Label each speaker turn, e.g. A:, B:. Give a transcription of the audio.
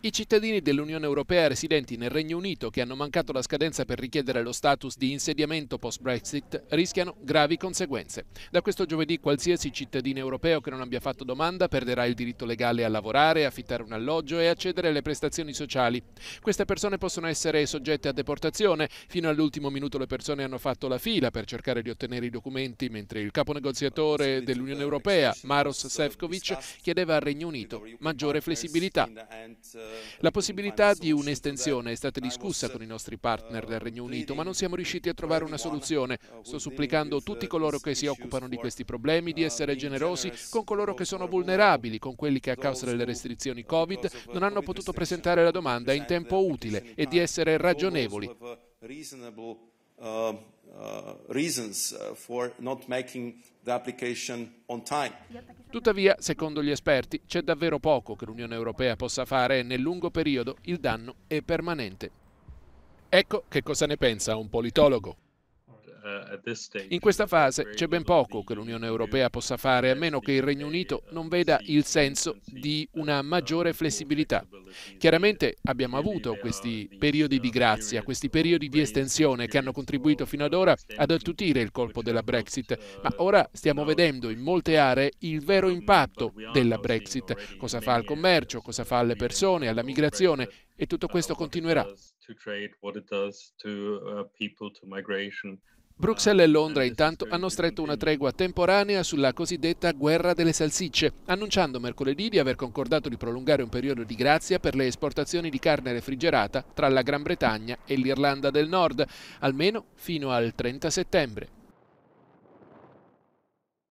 A: I cittadini dell'Unione Europea residenti nel Regno Unito che hanno mancato la scadenza per richiedere lo status di insediamento post-Brexit rischiano gravi conseguenze. Da questo giovedì qualsiasi cittadino europeo che non abbia fatto domanda perderà il diritto legale a lavorare, affittare un alloggio e accedere alle prestazioni sociali. Queste persone possono essere soggette a deportazione. Fino all'ultimo minuto le persone hanno fatto la fila per cercare di ottenere i documenti mentre il capo negoziatore dell'Unione Europea, Maros Sefcovic, chiedeva al Regno Unito maggiore flessibilità. La possibilità di un'estensione è stata discussa con i nostri partner del Regno Unito, ma non siamo riusciti a trovare una soluzione. Sto supplicando tutti coloro che si occupano di questi problemi di essere generosi con coloro che sono vulnerabili, con quelli che a causa delle restrizioni Covid non hanno potuto presentare la domanda in tempo utile e di essere ragionevoli.
B: Uh, uh, uh,
A: Tuttavia, secondo gli esperti, c'è davvero poco che l'Unione Europea possa fare e nel lungo periodo il danno è permanente. Ecco che cosa ne pensa un politologo. In questa fase c'è ben poco che l'Unione Europea possa fare, a meno che il Regno Unito non veda il senso di una maggiore flessibilità. Chiaramente abbiamo avuto questi periodi di uh, grazia, questi periodi di estensione che hanno contribuito fino ad ora ad attutire il colpo della Brexit, uh, ma ora stiamo vedendo in molte aree il vero impatto della Brexit, cosa fa al commercio, cosa fa alle persone, alla migrazione e tutto questo continuerà. Bruxelles e Londra intanto hanno stretto una tregua temporanea sulla cosiddetta guerra delle salsicce, annunciando mercoledì di aver concordato di prolungare un periodo di grazia per le esportazioni di carne refrigerata tra la Gran Bretagna e l'Irlanda del Nord, almeno fino al 30 settembre.